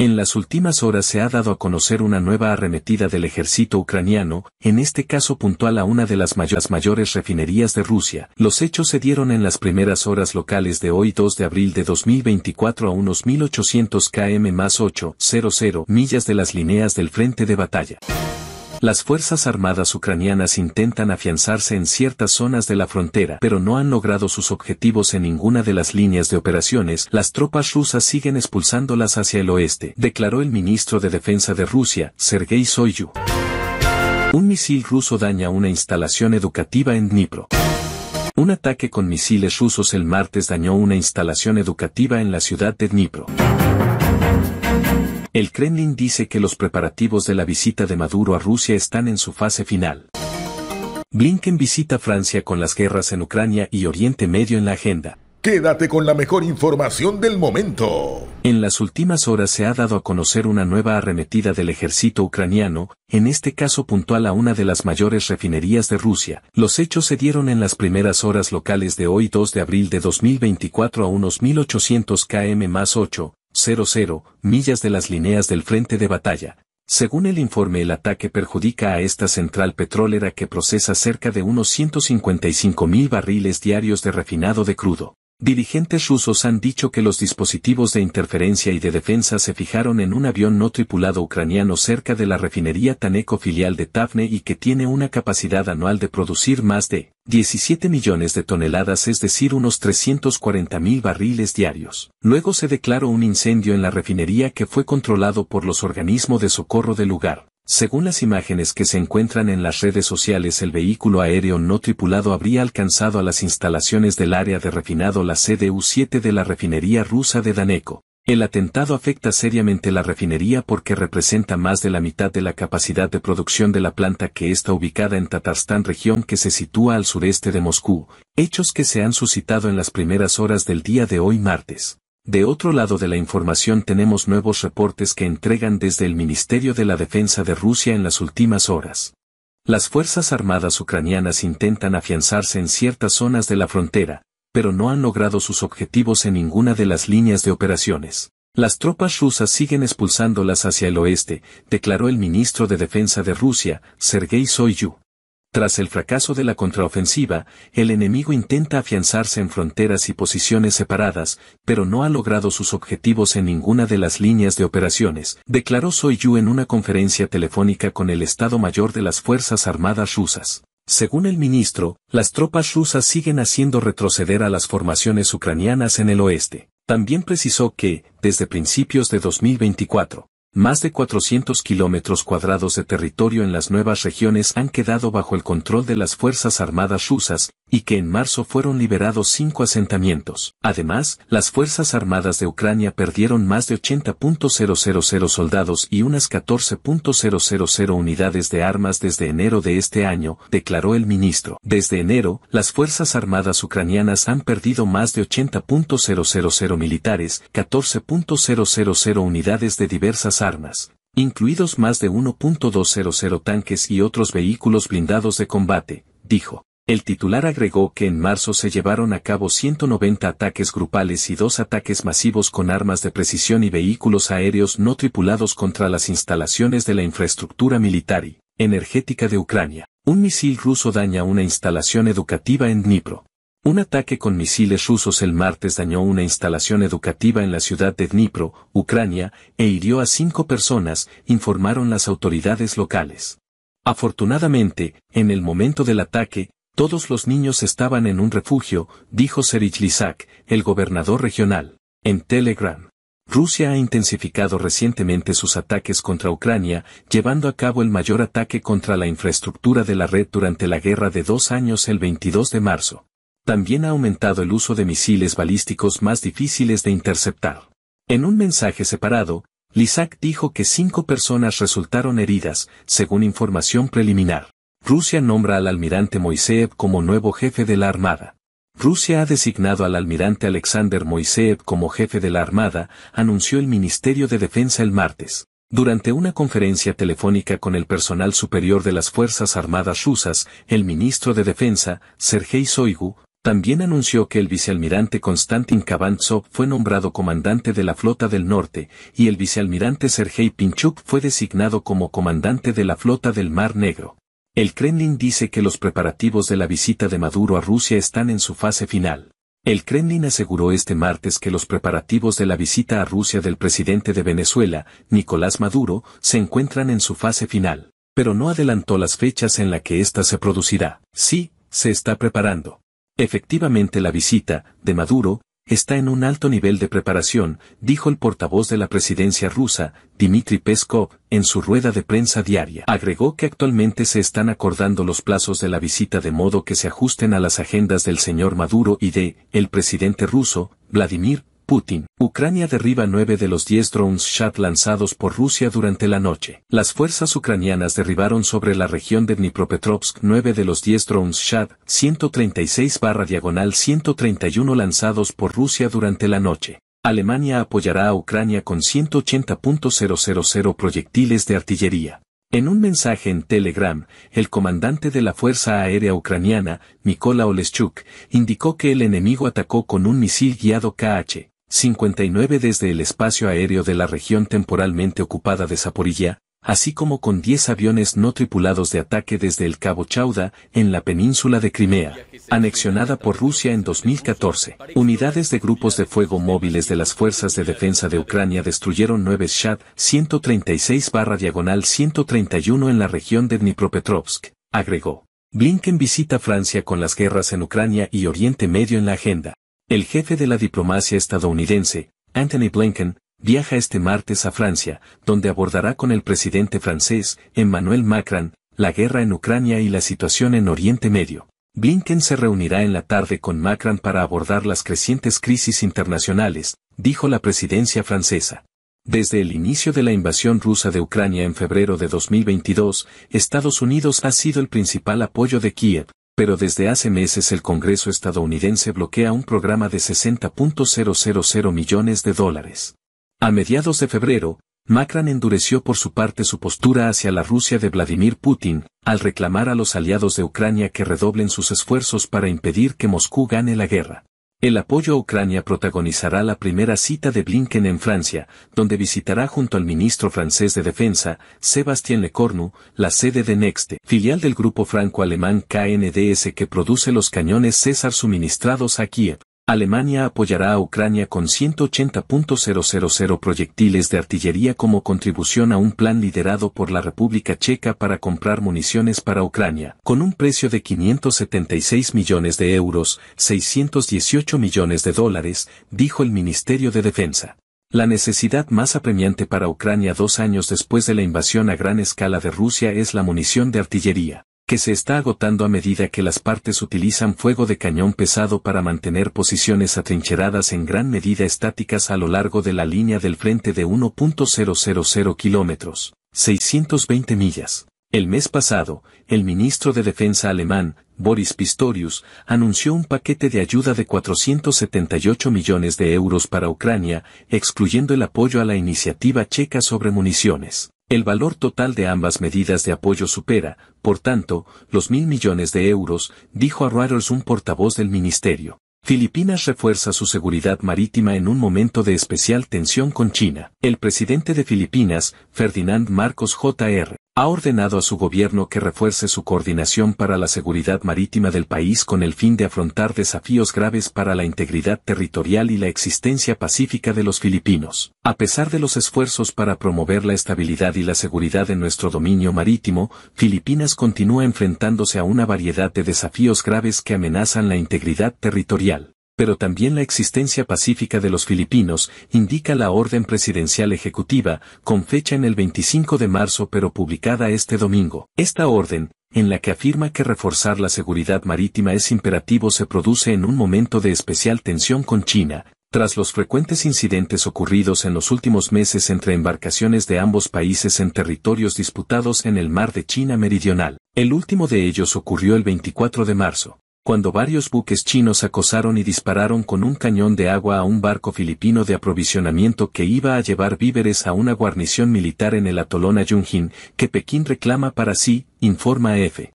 En las últimas horas se ha dado a conocer una nueva arremetida del ejército ucraniano, en este caso puntual a una de las mayores refinerías de Rusia. Los hechos se dieron en las primeras horas locales de hoy 2 de abril de 2024 a unos 1800 km más 800 millas de las líneas del frente de batalla. Las Fuerzas Armadas ucranianas intentan afianzarse en ciertas zonas de la frontera, pero no han logrado sus objetivos en ninguna de las líneas de operaciones. Las tropas rusas siguen expulsándolas hacia el oeste, declaró el ministro de Defensa de Rusia, Sergei Soyu. Un misil ruso daña una instalación educativa en Dnipro. Un ataque con misiles rusos el martes dañó una instalación educativa en la ciudad de Dnipro. El Kremlin dice que los preparativos de la visita de Maduro a Rusia están en su fase final. Blinken visita Francia con las guerras en Ucrania y Oriente Medio en la agenda. Quédate con la mejor información del momento. En las últimas horas se ha dado a conocer una nueva arremetida del ejército ucraniano, en este caso puntual a una de las mayores refinerías de Rusia. Los hechos se dieron en las primeras horas locales de hoy 2 de abril de 2024 a unos 1800 km más 8, 00 millas de las líneas del frente de batalla. Según el informe, el ataque perjudica a esta central petrolera que procesa cerca de unos 155 mil barriles diarios de refinado de crudo. Dirigentes rusos han dicho que los dispositivos de interferencia y de defensa se fijaron en un avión no tripulado ucraniano cerca de la refinería Taneco filial de Tafne y que tiene una capacidad anual de producir más de 17 millones de toneladas, es decir, unos 340 mil barriles diarios. Luego se declaró un incendio en la refinería que fue controlado por los organismos de socorro del lugar. Según las imágenes que se encuentran en las redes sociales, el vehículo aéreo no tripulado habría alcanzado a las instalaciones del área de refinado la CDU-7 de la refinería rusa de Daneco. El atentado afecta seriamente la refinería porque representa más de la mitad de la capacidad de producción de la planta que está ubicada en Tatarstán, región que se sitúa al sureste de Moscú, hechos que se han suscitado en las primeras horas del día de hoy martes. De otro lado de la información tenemos nuevos reportes que entregan desde el Ministerio de la Defensa de Rusia en las últimas horas. Las Fuerzas Armadas ucranianas intentan afianzarse en ciertas zonas de la frontera, pero no han logrado sus objetivos en ninguna de las líneas de operaciones. Las tropas rusas siguen expulsándolas hacia el oeste, declaró el ministro de Defensa de Rusia, Sergei Soyu. Tras el fracaso de la contraofensiva, el enemigo intenta afianzarse en fronteras y posiciones separadas, pero no ha logrado sus objetivos en ninguna de las líneas de operaciones, declaró Soyu en una conferencia telefónica con el Estado Mayor de las Fuerzas Armadas rusas. Según el ministro, las tropas rusas siguen haciendo retroceder a las formaciones ucranianas en el oeste. También precisó que, desde principios de 2024, más de 400 kilómetros cuadrados de territorio en las nuevas regiones han quedado bajo el control de las Fuerzas Armadas rusas, y que en marzo fueron liberados cinco asentamientos. Además, las Fuerzas Armadas de Ucrania perdieron más de 80.000 soldados y unas 14.000 unidades de armas desde enero de este año, declaró el ministro. Desde enero, las Fuerzas Armadas ucranianas han perdido más de 80.000 militares, 14.000 unidades de diversas armas, incluidos más de 1.200 tanques y otros vehículos blindados de combate, dijo. El titular agregó que en marzo se llevaron a cabo 190 ataques grupales y dos ataques masivos con armas de precisión y vehículos aéreos no tripulados contra las instalaciones de la infraestructura militar y energética de Ucrania. Un misil ruso daña una instalación educativa en Dnipro. Un ataque con misiles rusos el martes dañó una instalación educativa en la ciudad de Dnipro, Ucrania, e hirió a cinco personas, informaron las autoridades locales. Afortunadamente, en el momento del ataque, todos los niños estaban en un refugio, dijo Serich Lisak, el gobernador regional, en Telegram. Rusia ha intensificado recientemente sus ataques contra Ucrania, llevando a cabo el mayor ataque contra la infraestructura de la red durante la guerra de dos años el 22 de marzo. También ha aumentado el uso de misiles balísticos más difíciles de interceptar. En un mensaje separado, Lisak dijo que cinco personas resultaron heridas, según información preliminar. Rusia nombra al almirante Moiseev como nuevo jefe de la Armada. Rusia ha designado al almirante Alexander Moiseev como jefe de la Armada, anunció el Ministerio de Defensa el martes. Durante una conferencia telefónica con el personal superior de las Fuerzas Armadas rusas, el ministro de Defensa, Sergei Soigu, también anunció que el vicealmirante Konstantin Kavantsov fue nombrado comandante de la Flota del Norte, y el vicealmirante Sergei Pinchuk fue designado como comandante de la Flota del Mar Negro. El Kremlin dice que los preparativos de la visita de Maduro a Rusia están en su fase final. El Kremlin aseguró este martes que los preparativos de la visita a Rusia del presidente de Venezuela, Nicolás Maduro, se encuentran en su fase final, pero no adelantó las fechas en la que ésta se producirá. Sí, se está preparando. Efectivamente la visita, de Maduro, está en un alto nivel de preparación, dijo el portavoz de la presidencia rusa, Dmitry Peskov, en su rueda de prensa diaria. Agregó que actualmente se están acordando los plazos de la visita de modo que se ajusten a las agendas del señor Maduro y de el presidente ruso, Vladimir Putin, Ucrania derriba 9 de los 10 drones Shad lanzados por Rusia durante la noche. Las fuerzas ucranianas derribaron sobre la región de Dnipropetrovsk 9 de los 10 drones Shad 136 barra diagonal 131 lanzados por Rusia durante la noche. Alemania apoyará a Ucrania con 180.000 proyectiles de artillería. En un mensaje en Telegram, el comandante de la Fuerza Aérea Ucraniana, Mikola Oleschuk, indicó que el enemigo atacó con un misil guiado KH, 59 desde el espacio aéreo de la región temporalmente ocupada de Zaporilla, así como con 10 aviones no tripulados de ataque desde el Cabo Chauda, en la península de Crimea, anexionada por Rusia en 2014. Unidades de grupos de fuego móviles de las Fuerzas de Defensa de Ucrania destruyeron 9 Shad 136 barra diagonal 131 en la región de Dnipropetrovsk, agregó. Blinken visita Francia con las guerras en Ucrania y Oriente Medio en la agenda. El jefe de la diplomacia estadounidense, Anthony Blinken, viaja este martes a Francia, donde abordará con el presidente francés, Emmanuel Macron, la guerra en Ucrania y la situación en Oriente Medio. Blinken se reunirá en la tarde con Macron para abordar las crecientes crisis internacionales, dijo la presidencia francesa. Desde el inicio de la invasión rusa de Ucrania en febrero de 2022, Estados Unidos ha sido el principal apoyo de Kiev, pero desde hace meses el Congreso estadounidense bloquea un programa de 60.000 millones de dólares. A mediados de febrero, Macron endureció por su parte su postura hacia la Rusia de Vladimir Putin, al reclamar a los aliados de Ucrania que redoblen sus esfuerzos para impedir que Moscú gane la guerra. El apoyo a Ucrania protagonizará la primera cita de Blinken en Francia, donde visitará junto al ministro francés de Defensa, Sébastien Lecornu, la sede de Nexte, filial del grupo franco-alemán KNDS que produce los cañones César suministrados a Kiev. Alemania apoyará a Ucrania con 180.000 proyectiles de artillería como contribución a un plan liderado por la República Checa para comprar municiones para Ucrania, con un precio de 576 millones de euros, 618 millones de dólares, dijo el Ministerio de Defensa. La necesidad más apremiante para Ucrania dos años después de la invasión a gran escala de Rusia es la munición de artillería que se está agotando a medida que las partes utilizan fuego de cañón pesado para mantener posiciones atrincheradas en gran medida estáticas a lo largo de la línea del frente de 1.000 kilómetros, 620 millas. El mes pasado, el ministro de Defensa alemán, Boris Pistorius, anunció un paquete de ayuda de 478 millones de euros para Ucrania, excluyendo el apoyo a la iniciativa checa sobre municiones. El valor total de ambas medidas de apoyo supera, por tanto, los mil millones de euros, dijo a Reuters un portavoz del ministerio. Filipinas refuerza su seguridad marítima en un momento de especial tensión con China. El presidente de Filipinas, Ferdinand Marcos Jr., ha ordenado a su gobierno que refuerce su coordinación para la seguridad marítima del país con el fin de afrontar desafíos graves para la integridad territorial y la existencia pacífica de los filipinos. A pesar de los esfuerzos para promover la estabilidad y la seguridad en nuestro dominio marítimo, Filipinas continúa enfrentándose a una variedad de desafíos graves que amenazan la integridad territorial pero también la existencia pacífica de los filipinos, indica la orden presidencial ejecutiva, con fecha en el 25 de marzo pero publicada este domingo. Esta orden, en la que afirma que reforzar la seguridad marítima es imperativo se produce en un momento de especial tensión con China, tras los frecuentes incidentes ocurridos en los últimos meses entre embarcaciones de ambos países en territorios disputados en el mar de China Meridional. El último de ellos ocurrió el 24 de marzo cuando varios buques chinos acosaron y dispararon con un cañón de agua a un barco filipino de aprovisionamiento que iba a llevar víveres a una guarnición militar en el atolón Ayungin, que Pekín reclama para sí, informa EFE.